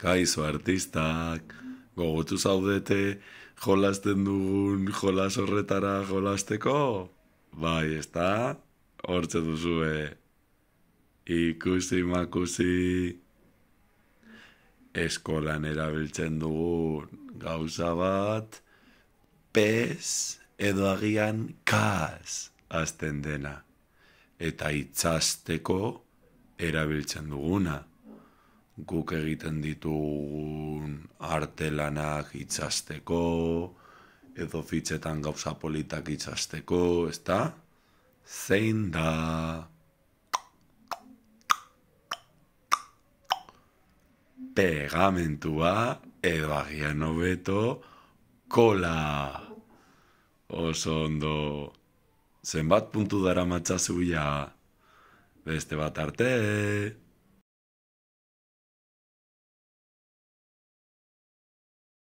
Kaizo artistak, gogotu zaudete jolasten dugun jolas horretara jolasteko? Bai, ez da? Hortze duzue. Ikusi makusi. Eskolan erabiltzen dugun gauza bat, pez edo agian kaz azten dena. Eta itzasteko erabiltzen duguna guk egiten ditu artelanak itzasteko, edo fitxetan gauza politak itzasteko, ez da? Zein da? Pegamentua edo agian hobeto kola. Oso ondo, zenbat puntu dara matzazu beste bat arte.